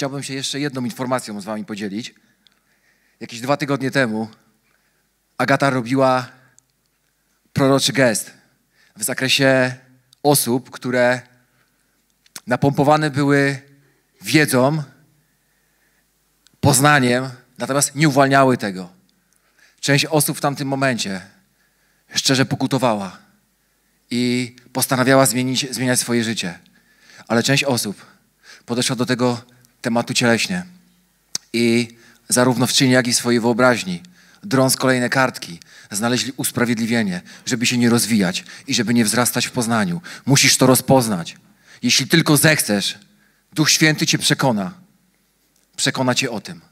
Chciałbym się jeszcze jedną informacją z Wami podzielić. Jakieś dwa tygodnie temu Agata robiła proroczy gest w zakresie osób, które napompowane były wiedzą, poznaniem, natomiast nie uwalniały tego. Część osób w tamtym momencie szczerze pokutowała i postanawiała zmienić, zmieniać swoje życie. Ale część osób podeszła do tego tematu cieleśnie. I zarówno w czynie, jak i swojej wyobraźni, drąc kolejne kartki, znaleźli usprawiedliwienie, żeby się nie rozwijać i żeby nie wzrastać w poznaniu. Musisz to rozpoznać. Jeśli tylko zechcesz, Duch Święty cię przekona. Przekona cię o tym.